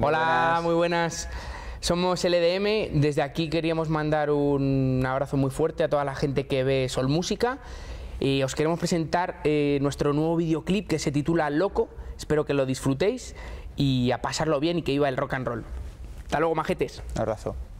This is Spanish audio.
Hola, muy buenas. Somos LDM, desde aquí queríamos mandar un abrazo muy fuerte a toda la gente que ve Sol Música y os queremos presentar eh, nuestro nuevo videoclip que se titula Loco, espero que lo disfrutéis y a pasarlo bien y que iba el rock and roll. Hasta luego, majetes. Un abrazo.